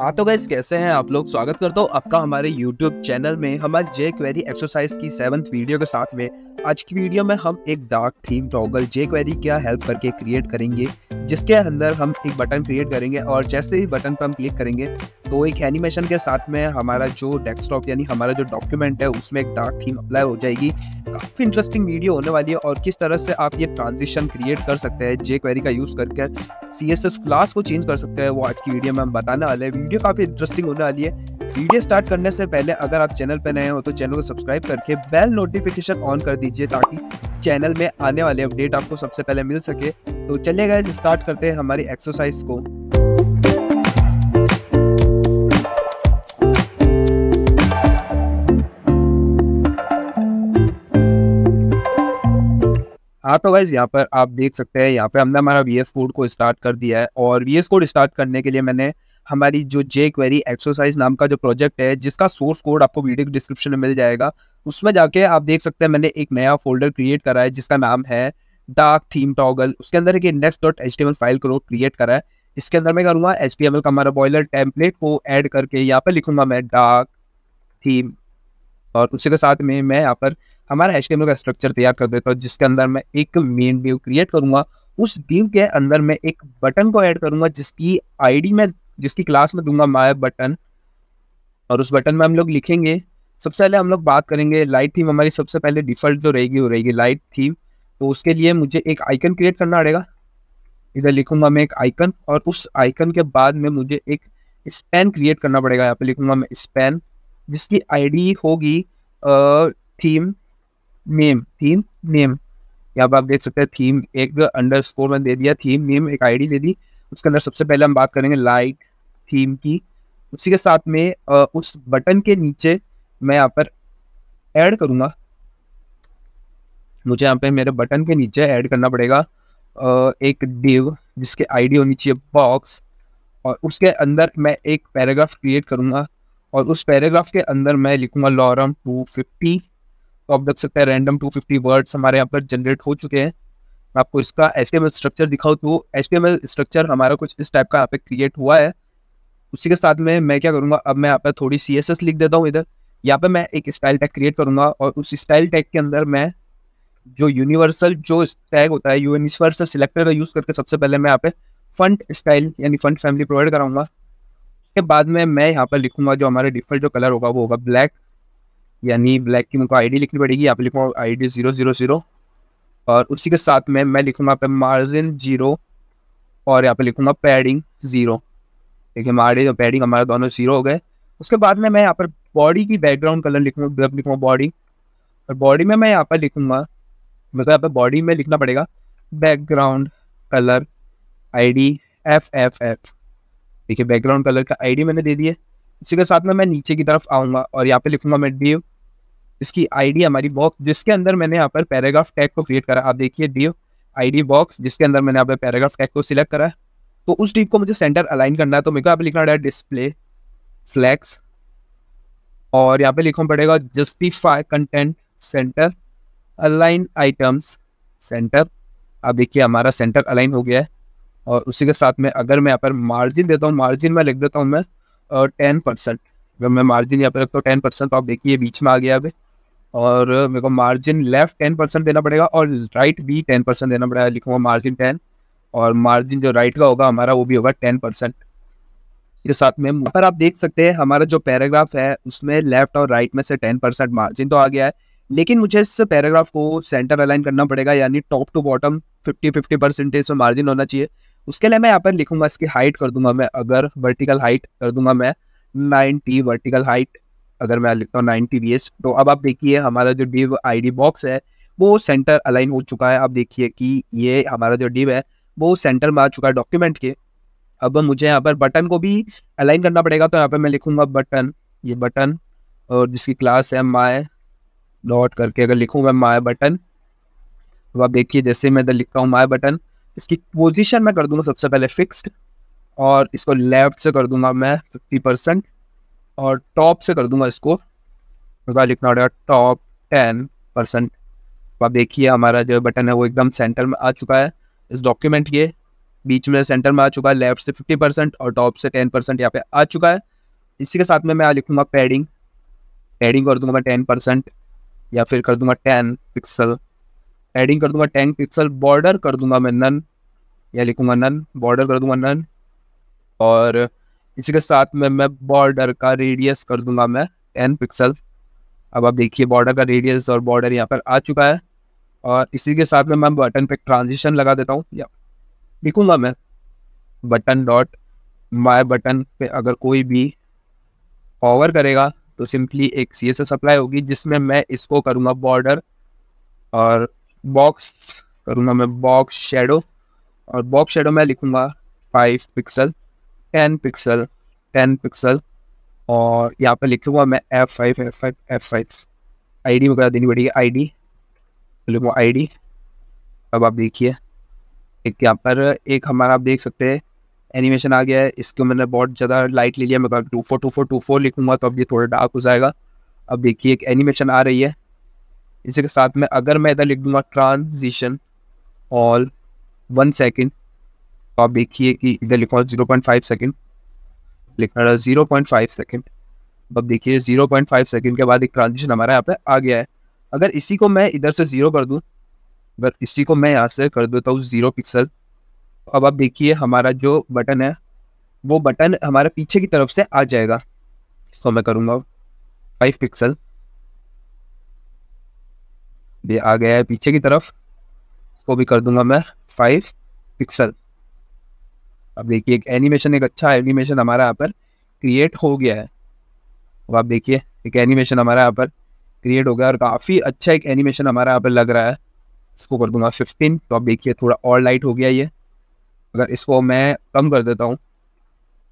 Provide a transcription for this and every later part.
हाँ तो गैस कैसे हैं आप लोग स्वागत करता हूँ आपका हमारे YouTube चैनल में हमारे जे क्वेरी एक्सरसाइज की सेवंथ वीडियो के साथ में आज की वीडियो में हम एक dark theme toggle jQuery क्या हेल्प करके क्रिएट करेंगे जिसके अंदर हम एक बटन क्रिएट करेंगे और जैसे ही बटन पर हम क्लिक करेंगे तो एक एनिमेशन के साथ में हमारा जो डेस्कटॉप यानी हमारा जो डॉक्यूमेंट है उसमें एक डार्क थीम अप्लाई हो जाएगी काफ़ी इंटरेस्टिंग वीडियो होने वाली है और किस तरह से आप ये ट्रांजिशन क्रिएट कर सकते हैं जे क्वेरी का यूज़ करके सी एस एस क्लास को चेंज कर सकते हैं वो आज की वीडियो में हम बताने वाले हैं वीडियो काफ़ी इंटरेस्टिंग होने वाली है वीडियो स्टार्ट करने से पहले अगर आप चैनल पर नए हो तो चैनल को सब्सक्राइब करके बेल नोटिफिकेशन ऑन कर दीजिए ताकि चैनल में आने वाले अपडेट आपको सबसे पहले मिल सके तो चलिए गाइज स्टार्ट करते हैं हमारी एक्सरसाइज को हाँ तो गाइज यहाँ पर आप देख सकते हैं यहाँ पे हमने हमारा वी एस कोड को स्टार्ट कर दिया है और वी एस कोड स्टार्ट करने के लिए मैंने हमारी जो जे क्वेरी एक्सरसाइज नाम का जो प्रोजेक्ट है जिसका सोर्स कोड आपको वीडियो डिस्क्रिप्शन में मिल जाएगा उसमें जाके आप देख सकते हैं मैंने एक नया फोल्डर क्रिएट करा है जिसका नाम है डार्क थीम टॉगल उसके अंदर एक इंडेक्स डॉट एच फाइल को क्रिएट करा है इसके अंदर मैं करूँगा एच का हमारा बॉयलर टेम्पलेट को ऐड करके यहाँ पर लिखूंगा मैं डार्क थीम और उसी के साथ में मैं यहाँ पर हमारा एच का स्ट्रक्चर तैयार कर देता हूँ जिसके अंदर मैं एक मेन व्यू क्रिएट करूंगा उस व्यू के अंदर मैं एक बटन को ऐड करूंगा जिसकी आईडी में जिसकी क्लास में दूंगा माय बटन और उस बटन में हम लोग लिखेंगे सबसे पहले हम लोग बात करेंगे लाइट थीम हमारी सबसे पहले डिफॉल्ट जो रहेगी वो रहेगी लाइट थीम तो उसके लिए मुझे एक आइकन क्रिएट करना पड़ेगा इधर लिखूंगा मैं एक आइकन और उस आइकन के बाद में मुझे एक स्पैन क्रिएट करना पड़ेगा यहाँ पे लिखूंगा मैं स्पैन जिसकी आईडी होगी थीम नेम थीम नेम यहाँ पर आप देख सकते हैं थीम एक अंडर स्कोर में दे दिया थीम नेम एक आईडी दे दी उसके अंदर सबसे पहले हम बात करेंगे लाइट थीम की उसी के साथ में उस बटन के नीचे मैं यहाँ पर ऐड करूँगा मुझे यहाँ पे मेरे बटन के नीचे ऐड करना पड़ेगा एक डिव जिसके आईडी होनी चाहिए बॉक्स और उसके अंदर मैं एक पैराग्राफ क्रिएट करूँगा और उस पैराग्राफ के अंदर मैं लिखूँगा लॉरम टू फिफ्टी तो आप देख सकते हैं रैंडम 250 वर्ड्स हमारे यहाँ पर जनरेट हो चुके हैं मैं आपको इसका एच स्ट्रक्चर दिखाऊँ तो एच स्ट्रक्चर हमारा कुछ इस टाइप का यहाँ पे क्रिएट हुआ है उसी के साथ में मैं क्या करूँगा अब मैं यहाँ पर थोड़ी सी लिख देता हूँ इधर यहाँ पर मैं एक स्टाइल टैग क्रिएट करूँगा और उस स्टाइल टैग के अंदर मैं जो यूनिवर्सल जो टैग होता है यूनिवर्सल सिलेक्टर का यूज़ करके सबसे पहले मैं यहाँ पे फंड स्टाइल यानी फंड फैमिली प्रोवाइड कराऊंगा उसके बाद में मैं यहाँ पर लिखूंगा जो हमारे डिफॉल्ट जो कलर होगा वो होगा ब्लैक यानी ब्लैक की मेरे आईडी लिखनी पड़ेगी आप लिखो आईडी जीरो जीरो जीरो और उसी के साथ में मैं लिखूंगा पे मार्जिन जीरो और यहाँ पे लिखूंगा पैडिंग जीरो देखिए मार्जिन जो पैडिंग हमारे दोनों जीरो हो गए उसके बाद में मैं यहाँ पर बॉडी की बैकग्राउंड कलर लिखूंगा मतलब लिखूंगा बॉडी और बॉडी में मैं यहाँ पर लिखूंगा मेरे मतलब को यहाँ पर बॉडी में लिखना पड़ेगा background colour D F F F देखिए बैकग्राउंड कलर का डी मैंने दे दिए इसी के साथ में मैं नीचे की तरफ आऊँगा और यहाँ पे लिखूंगा मैं डिव इसकी आईडी हमारी बॉक्स जिसके अंदर मैंने यहाँ पर पैराग्राफ टैग को क्रिएट करा आप देखिए डी आईडी बॉक्स जिसके अंदर मैंने यहाँ पर पैराग्राफ टैग को सिलेक्ट करा तो उस डीप को मुझे सेंटर अलाइन करना है तो मेरे को यहाँ लिखना पड़ेगा डिस्प्ले फ्लैक्स और यहाँ पे लिखना पड़ेगा justify content centre align items centre आप देखिए हमारा सेंटर अलाइन हो गया है और उसी के साथ में अगर मैं यहाँ पर मार्जिन देता हूँ मार्जिन में लिख देता हूँ मैं टेन परसेंट अगर मैं मार्जिन यहाँ पर रखता हूँ टेन परसेंट तो आप देखिए बीच में आ गया अभी और मेरे को मार्जिन लेफ्ट टेन परसेंट देना पड़ेगा और राइट भी टेन परसेंट देना पड़ेगा लिखूंगा मार्जिन टेन और मार्जिन जो राइट का होगा हमारा वो भी होगा टेन परसेंट के साथ में पर आप देख सकते हैं हमारा जो पैराग्राफ है उसमें लेफ्ट और राइट में से टेन परसेंट मार्जिन तो आ गया है लेकिन मुझे इस पैराग्राफ को सेंटर अलाइन करना पड़ेगा यानी top to bottom fifty fifty percentage में मार्जिन होना चाहिए उसके लिए मैं यहाँ पर लिखूंगा इसकी हाइट कर दूंगा मैं अगर वर्टिकल हाइट कर दूंगा मैं नाइनटी वर्टिकल हाइट अगर मैं लिखता हूँ नाइन टी तो अब आप देखिए हमारा जो डिव आईडी बॉक्स है वो सेंटर अलाइन हो चुका है आप देखिए कि ये हमारा जो डिव है वो सेंटर में आ चुका है डॉक्यूमेंट के अब मुझे यहाँ पर बटन को भी अलाइन करना पड़ेगा तो यहाँ पर मैं लिखूंगा बटन ये बटन और जिसकी क्लास है माए डॉट करके अगर लिखूंगा माए बटन अब आप देखिए जैसे मैं इधर लिखता हूँ माए बटन इसकी पोजिशन मैं कर दूंगा सबसे पहले फिक्स्ड और इसको लेफ्ट से कर दूंगा मैं फिफ्टी परसेंट और टॉप से कर दूंगा इसको होगा लिखना पड़ेगा टॉप टेन परसेंट आप देखिए हमारा जो बटन है वो एकदम सेंटर में आ चुका है इस डॉक्यूमेंट के बीच में सेंटर में आ चुका है लेफ्ट से फिफ्टी परसेंट और टॉप से टेन परसेंट यहाँ पे आ चुका है इसी के साथ में मैं लिखूंगा पैडिंग पैडिंग कर दूंगा मैं टेन परसेंट या फिर कर दूंगा टेन पिक्सल पैडिंग कर दूंगा टेन पिक्सल बॉर्डर कर दूंगा मैं नन या लिखूंगा नन बॉर्डर कर दूंगा नन और इसी के साथ में मैं बॉर्डर का रेडियस कर दूंगा मैं टेन पिक्सल अब आप देखिए बॉर्डर का रेडियस और बॉर्डर यहाँ पर आ चुका है और इसी के साथ में मैं बटन पे ट्रांजिशन लगा देता हूँ या लिखूंगा मैं बटन डॉट माय बटन पे अगर कोई भी ऑवर करेगा तो सिंपली एक सी एस सप्लाई होगी जिसमें मैं इसको करूँगा बॉर्डर और बॉक्स करूँगा मैं बॉक्स शेडो और बॉक्स शेडो मैं लिखूँगा five pixel ten pixel ten pixel और यहाँ पे लिखूँगा मैं F five F five F five I D वगैरह देनी पड़ेगी आई डी लिखूँगा आई डी अब आप देखिए एक यहाँ पर एक हमारा आप देख सकते हैं एनिमेशन आ गया है इसको मैंने बहुत ज़्यादा लाइट ले लिया मैं two four two four two four लिखूँगा तो अब ये थोड़ा डार्क हो जाएगा अब देखिए एक एनिमेशन आ रही है इसी के साथ में अगर मैं इधर लिख दूँगा ट्रांजिशन ऑल वन सेकेंड तो आप देखिए कि इधर लिखा हो जीरो पॉइंट फाइव सेकेंड लिखा रहा जीरो पॉइंट फाइव सेकेंड अब देखिए जीरो पॉइंट फाइव सेकेंड के बाद एक ट्रांजिशन हमारा यहाँ पे आ गया है अगर इसी को मैं इधर से ज़ीरो कर दूँ अगर इसी को मैं यहाँ से कर देता हूँ ज़ीरो पिक्सल तो अब आप देखिए हमारा जो बटन है वो बटन हमारे पीछे की तरफ से आ जाएगा इसको मैं करूँगा फाइव पिक्सल ये आ गया है पीछे की तरफ इसको भी कर दूंगा मैं फाइव पिक्सल अब देखिए एक एनिमेशन एक अच्छा एनिमेशन हमारा यहाँ पर क्रिएट हो गया है अब आप देखिए एक एनिमेशन हमारा यहाँ पर क्रिएट हो गया और काफ़ी अच्छा एक एनिमेशन हमारा यहाँ पर लग रहा है इसको कर दूंगा फिफ्टीन तो आप देखिए थोड़ा और लाइट हो गया ये अगर इसको मैं कम कर देता हूँ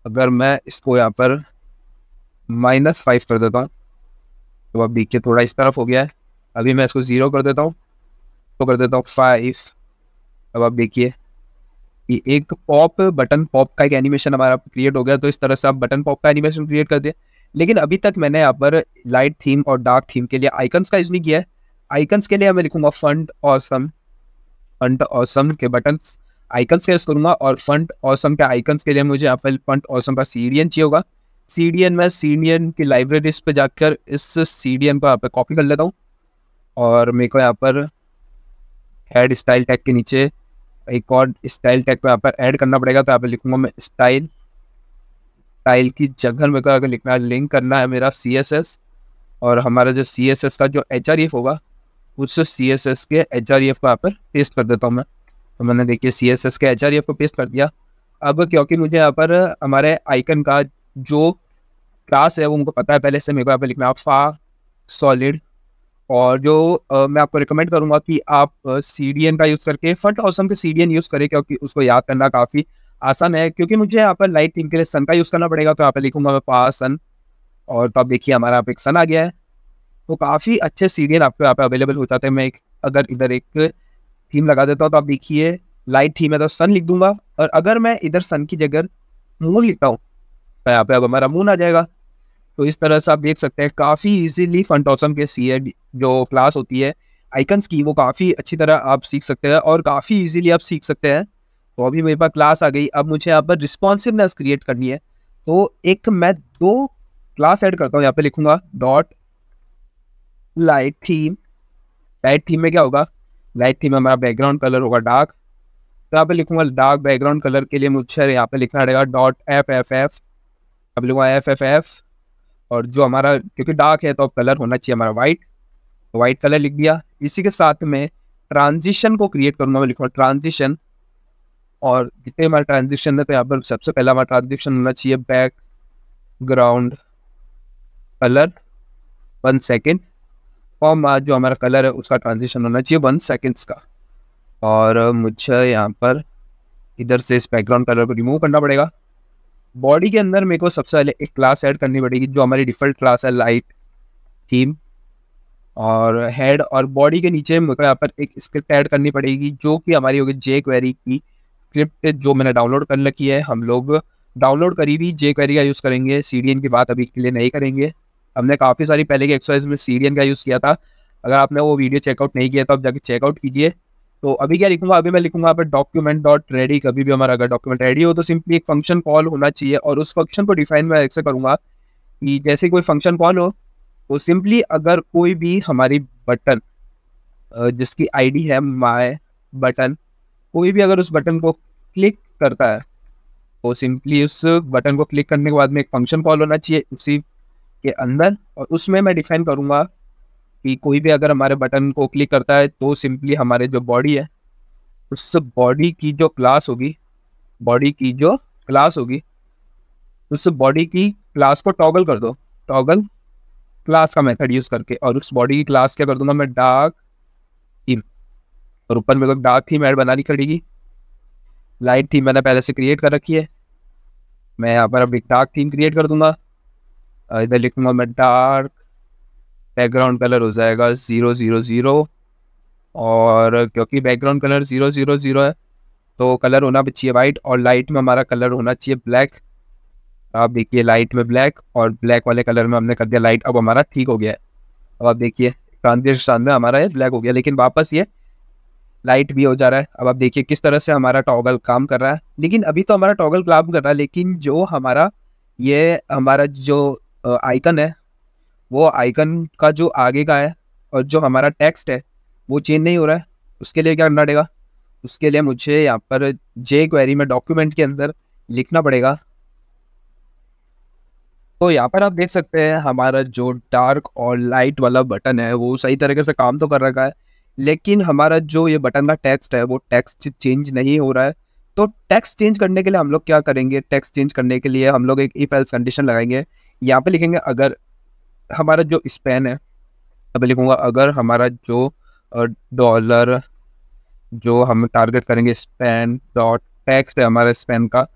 अगर मैं इसको यहाँ पर माइनस फाइव कर देता हूँ तो आप देखिए थोड़ा इस तरफ हो गया है अभी मैं इसको ज़ीरो कर देता हूँ इसको तो कर देता हूँ फाइव अब आप देखिए कि एक पॉप बटन पॉप का एक एनिमेशन हमारा क्रिएट हो गया तो इस तरह से आप बटन पॉप का एनिमेशन क्रिएट कर दें लेकिन अभी तक मैंने यहाँ पर लाइट थीम और डार्क थीम के लिए आइकन्स का यूज नहीं किया है आइकन्स के लिए मैं लिखूंगा फंड और सम फंट और सम के बटन आइकन्स का यूज करूंगा और फंड और सम के आइकन्स के लिए मुझे यहाँ पर फंड और सम का सी चाहिए होगा सी डी एन मैं सी डी एन की लाइब्रेरीज पर जाकर इस सी डी एन को यहाँ पर कॉपी कर लेता हूँ और मेरे को यहाँ पर हेड स्टाइल टैग के नीचे एक और तो e स्टाइल टैग e को यहाँ पर ऐड करना पड़ेगा तो यहाँ पर लिखूंगा मैं स्टाइल स्टाइल की जगह में अगर लिखना है लिंक करना है मेरा सी एस एस और हमारा जो सी एस एस का जो एच आर एफ होगा उस सी एस एस के एच आर एफ को यहाँ पर पेस्ट कर देता हूँ मैं तो मैंने देखिए सी एस एस के एच आर एफ को पेस्ट कर दिया अब क्योंकि मुझे यहाँ पर हमारे आइकन का जो क्लास है वो उनको पता है पहले से मेरे को यहाँ पर लिखना फा सॉलिड और जो आ, मैं आपको रिकमेंड करूंगा कि आप सी डी एन का यूज़ करके फट ऑसम के सी डी एन यूज़ करें क्योंकि उसको याद करना काफ़ी आसान है क्योंकि मुझे यहाँ पर लाइट थीम के लिए सन का यूज़ करना पड़ेगा तो यहाँ पर लिखूंगा मैं पास सन और तो आप देखिए हमारा यहाँ पे एक सन आ गया है तो काफ़ी अच्छे सी डी एन आपको यहाँ पे अवेलेबल हो जाते हैं मैं एक अगर इधर एक थीम लगा देता हूँ तो आप देखिए लाइट थीम है तो सन लिख दूंगा और अगर मैं इधर सन की जगह मून लिखता हूँ तो यहाँ पे अब हमारा मून आ जाएगा तो इस तरह से आप देख सकते हैं काफ़ी इजीली फंटॉसम के सी जो क्लास होती है आइकन्स की वो काफ़ी अच्छी तरह आप सीख सकते हैं और काफ़ी इजीली आप सीख सकते हैं तो अभी मेरे पास क्लास आ गई अब मुझे यहाँ पर रिस्पॉन्सिवनेस क्रिएट करनी है तो एक मैं दो क्लास ऐड करता हूँ यहाँ पे लिखूंगा dot light theme light theme में क्या होगा लाइट थीम में हमारा बैकग्राउंड कलर होगा डार्क तो यहाँ पे लिखूंगा डार्क बैकग्राउंड कलर के लिए मुझे यहाँ पे लिखना रहेगा डॉट एफ एफ एफ अब लिखूंगा एफ एफ एफ और जो हमारा क्योंकि डार्क है तो कलर होना चाहिए हमारा वाइट वाइट कलर लिख दिया इसी के साथ में ट्रांजिशन को क्रिएट करूंगा मैं लिखूँगा ट्रांजिशन और जितने हमारे ट्रांजिशन है तो यहाँ पर सबसे पहला हमारा ट्रांजिशन होना चाहिए background colour one second और जो हमारा कलर है उसका ट्रांजिशन होना चाहिए वन सेकेंड्स का और मुझे यहाँ पर इधर से इस बैकग्राउंड कलर को रिमूव करना पड़ेगा बॉडी के अंदर मेरे को सबसे पहले एक क्लास ऐड करनी पड़ेगी जो हमारी डिफ़ॉल्ट क्लास है लाइट थीम और हेड और बॉडी के नीचे मेरे को यहाँ पर एक स्क्रिप्ट ऐड करनी पड़ेगी जो कि हमारी होगी जे क्वेरी की स्क्रिप्ट जो मैंने डाउनलोड कर रखी है हम लोग डाउनलोड करी हुई जे क्वेरी का यूज़ करेंगे सी की बात अभी के लिए नहीं करेंगे हमने काफ़ी सारी पहले की एक्सरसाइज में सी का यूज़ किया था अगर आपने वो वीडियो चेकआउट नहीं किया तो आप जाके चेकआउट कीजिए तो अभी क्या लिखूंगा अभी मैं लिखूंगा पर डॉक्यूमेंट डॉट रेडी कभी भी हमारा अगर डॉक्यूमेंट रेडी हो तो सिंपली एक फंक्शन कॉल होना चाहिए और उस फंक्शन को डिफाइन मैं ऐसे करूंगा कि जैसे कोई फंक्शन कॉल हो तो सिंपली अगर कोई भी हमारी बटन जिसकी आईडी है माय बटन कोई भी अगर उस बटन को क्लिक करता है तो सिंपली उस बटन को क्लिक करने के बाद में एक फंक्शन कॉल होना चाहिए उसी के अंदर और उसमें मैं डिफाइन करूँगा कि कोई भी अगर हमारे बटन को क्लिक करता है तो सिंपली हमारे जो बॉडी है उस बॉडी की जो क्लास होगी बॉडी की जो क्लास होगी उस बॉडी की क्लास को टॉगल कर दो टॉगल क्लास का मेथड यूज़ करके और उस बॉडी की क्लास क्या कर दूंगा मैं डार्क थीम और ऊपर मेरे को डार्क थीम ऐड बनानी पड़ेगी लाइट थीम मैंने पहले से क्रिएट कर रखी है मैं यहाँ पर अब एक डार्क थीम क्रिएट कर दूंगा इधर लिखूंगा मैं डार्क बैकग्राउंड कलर हो जाएगा ज़ीरो ज़ीरो ज़ीरो और क्योंकि background colour zero zero zero है तो कलर होना भी चाहिए वाइट और लाइट में हमारा कलर होना चाहिए ब्लैक आप देखिए लाइट में ब्लैक और ब्लैक वाले कलर में हमने कर दिया लाइट अब हमारा ठीक हो गया है अब आप देखिए ट्रांजेक्शन में हमारा ये ब्लैक हो गया लेकिन वापस ये लाइट भी हो जा रहा है अब आप देखिए किस तरह से हमारा टॉगल काम कर रहा है लेकिन अभी तो हमारा टॉगल काम कर रहा है लेकिन जो हमारा ये हमारा जो आइकन है वो आइकन का जो आगे का है और जो हमारा टेक्स्ट है वो चेंज नहीं हो रहा है उसके लिए क्या करना पड़ेगा उसके लिए मुझे यहाँ पर जे क्वेरी में डॉक्यूमेंट के अंदर लिखना पड़ेगा तो यहाँ पर आप देख सकते हैं हमारा जो डार्क और लाइट वाला बटन है वो सही तरीके से काम तो कर रखा है लेकिन हमारा जो ये बटन का टेक्स्ट है वो टेक्स्ट चेंज नहीं हो रहा है तो टेक्स्ट चेंज करने के लिए हम लोग क्या करेंगे टेक्स्ट चेंज करने के लिए हम लोग एक ई एल्स कंडीशन लगाएंगे यहाँ पे लिखेंगे अगर हमारा जो स्पेन है अब लिखूंगा अगर हमारा जो डॉलर जो हम टारगेट करेंगे स्पेन डॉट टेक्स्ट है हमारा स्पेन का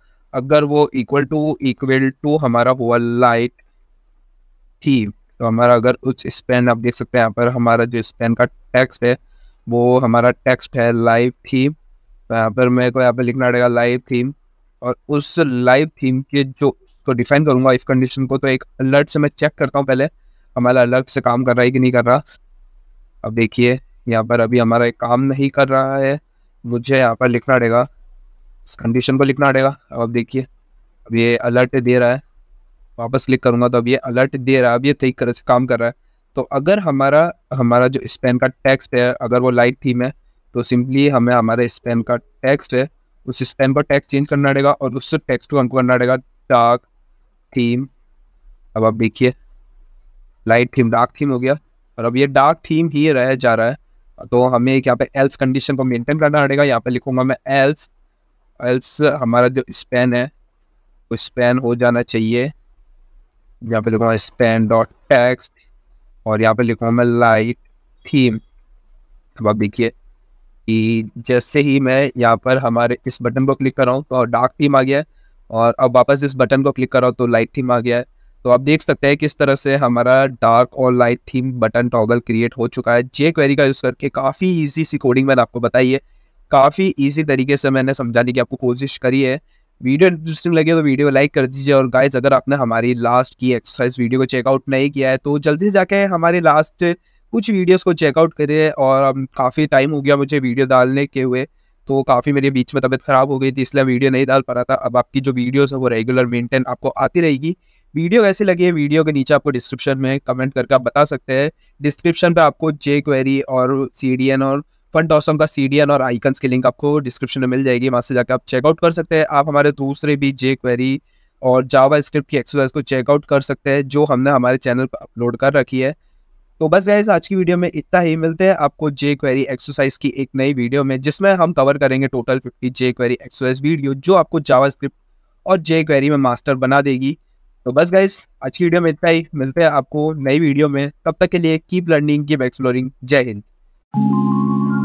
अगर वो इक्वल टू इक्वल टू हमारा हुआ लाइट थी तो हमारा अगर उस स्पेन आप देख सकते हैं यहाँ पर हमारा जो स्पेन का टेक्स्ट है वो हमारा टेक्स्ट है लाइव थीम तो यहाँ पर मेरे को यहाँ पर लिखना पड़ेगा लाइव थीम और उस लाइव थीम के जो उसको डिफाइन करूँगा इस कंडीशन को तो एक अलर्ट से मैं चेक करता हूँ पहले हमारा अलग से काम कर रहा है कि नहीं कर रहा अब देखिए यहाँ पर अभी हमारा एक काम नहीं कर रहा है मुझे यहाँ पर लिखना पड़ेगा इस कंडीशन को लिखना पड़ेगा अब अब देखिए अब ये अलर्ट दे रहा है वापस क्लिक करूँगा तो अब ये अलर्ट दे रहा है अब ये सही तरह से काम कर रहा है तो अगर हमारा हमारा जो स्पेन का टेक्स्ट है अगर वो लाइट थीम है तो सिंपली हमें हमारे स्पेन का टेक्स्ट है उस स्पेन पर टेक्स्ट चेंज करना पड़ेगा और उस टेक्स्ट को हमको करना पड़ेगा डार्क थीम अब आप देखिए लाइट थीम डार्क थीम हो गया और अब ये डार्क थीम ही रह जा रहा है तो हमें एक यहाँ पे एल्स कंडीशन को मेनटेन करना पड़ेगा यहाँ पे लिखूंगा मैं एल्स एल्स हमारा जो स्पेन है वो स्पेन हो जाना चाहिए यहाँ पे लिखूंगा स्पेन डॉट टेक्स्ट और यहाँ पे लिखूंगा मैं लाइट थीम अब आप देखिए कि जैसे ही मैं यहाँ पर हमारे इस बटन को क्लिक कर रहा हूँ तो डार्क थीम आ गया है और अब वापस इस बटन को क्लिक कर रहा हूँ तो लाइट थीम आ गया है तो आप देख सकते हैं किस तरह से हमारा डार्क और light theme button toggle create हो चुका है जे क्वेरी का यूज़ करके काफ़ी ईजी सी कोडिंग मैंने आपको बताई है काफ़ी ईजी तरीके से मैंने समझाने की आपको कोशिश करी है वीडियो इंटरेस्टिंग लगे तो वीडियो लाइक कर दीजिए और गाइज अगर आपने हमारी लास्ट की एक्सरसाइज वीडियो को चेकआउट नहीं किया है तो जल्दी से जाके हमारे लास्ट कुछ वीडियोस को चेकआउट करिए और काफ़ी टाइम हो गया मुझे वीडियो डालने के हुए तो काफ़ी मेरे बीच में तबीयत ख़राब हो गई थी इसलिए वीडियो नहीं डाल पा रहा था अब आपकी जो वीडियोज़ है वो रेगुलर मेंटेन आपको आती रहेगी वीडियो कैसी लगी है वीडियो के नीचे आपको डिस्क्रिप्शन में कमेंट करके आप बता सकते हैं डिस्क्रिप्शन पे आपको जे क्वेरी और सी और फंड ऑसम का सी और आइकन्स की लिंक आपको डिस्क्रिप्शन में मिल जाएगी वहाँ से जाकर आप चेकआउट कर सकते हैं आप हमारे दूसरे भी जे क्वेरी और जावा स्क्रिप्ट की एक्सरसाइज को चेकआउट कर सकते हैं जो हमने हमारे चैनल पर अपलोड कर रखी है तो बस गैस आज की वीडियो में इतना ही मिलते हैं आपको जे क्वेरी एक्सरसाइज की एक नई वीडियो में जिसमें हम कवर करेंगे total fifty jQuery exercise video जो आपको जावा स्क्रिप्ट और जे क्वेरी में मास्टर बना देगी तो बस गाइस आज की वीडियो में इतना ही मिलते हैं आपको नई वीडियो में तब तक के लिए कीप लर्निंग कीप एक्सप्लोरिंग जय हिंद